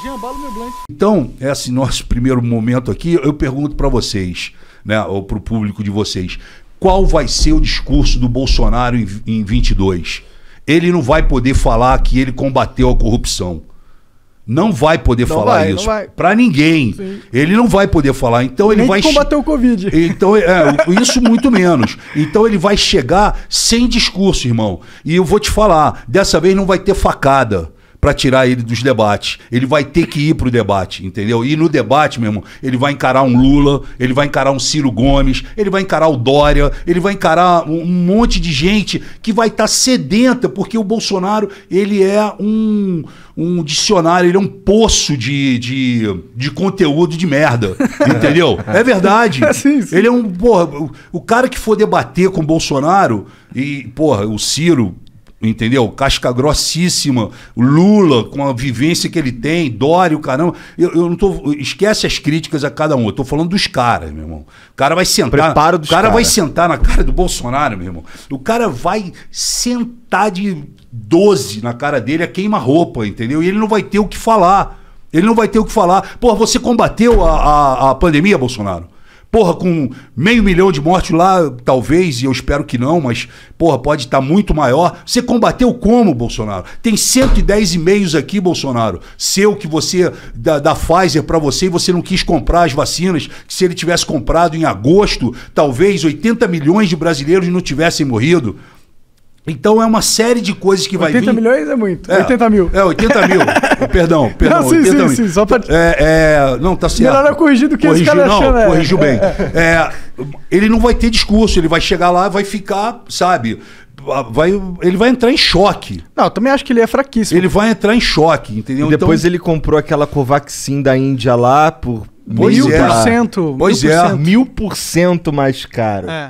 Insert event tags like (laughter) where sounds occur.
Jean Então, esse é assim, nosso primeiro momento aqui, eu pergunto para vocês, né, ou para o público de vocês, qual vai ser o discurso do Bolsonaro em, em 22? Ele não vai poder falar que ele combateu a corrupção. Não vai poder não falar vai, isso para ninguém. Sim. Ele não vai poder falar. Então Nem ele vai combater o Covid. Então é, isso muito (laughs) menos. Então ele vai chegar sem discurso, irmão. E eu vou te falar, dessa vez não vai ter facada para tirar ele dos debates. Ele vai ter que ir pro debate, entendeu? E no debate, meu irmão, ele vai encarar um Lula, ele vai encarar um Ciro Gomes, ele vai encarar o Dória, ele vai encarar um monte de gente que vai estar tá sedenta, porque o Bolsonaro, ele é um, um dicionário, ele é um poço de, de, de conteúdo de merda, (laughs) entendeu? É verdade. É, (laughs) sim, sim. Ele é um, porra, o, o cara que for debater com o Bolsonaro e, porra, o Ciro Entendeu? Casca grossíssima. Lula, com a vivência que ele tem, Dória, o caramba. Eu, eu não tô. Esquece as críticas a cada um. Eu tô falando dos caras, meu irmão. O cara vai sentar. dos o cara, cara vai sentar na cara do Bolsonaro, meu irmão. O cara vai sentar de 12 na cara dele a queima-roupa, entendeu? E ele não vai ter o que falar. Ele não vai ter o que falar. Pô, você combateu a, a, a pandemia, Bolsonaro? Porra, com meio milhão de mortes lá, talvez, e eu espero que não, mas, porra, pode estar tá muito maior. Você combateu como, Bolsonaro? Tem 110 e-mails aqui, Bolsonaro. Seu que você, da, da Pfizer para você, e você não quis comprar as vacinas, que se ele tivesse comprado em agosto, talvez 80 milhões de brasileiros não tivessem morrido. Então é uma série de coisas que vai vir. 80 milhões é muito. É, 80 mil. É, 80 mil. (laughs) perdão, perdão. Não, sim, 80 sim, mil. sim, só pra... é, é, Não, tá certo. Melhor eu é corrigir do que corrigiu, esse cara não, achando, é. Corrigiu bem. É. é, ele não vai ter discurso, ele vai chegar lá vai ficar, sabe? Vai, ele vai entrar em choque. Não, eu também acho que ele é fraquíssimo. Ele vai entrar em choque, entendeu? E depois então... ele comprou aquela Covaxin da Índia lá por... Pois mil é. por cento. Pois mil é. Por cento. Mil por cento mais caro. É.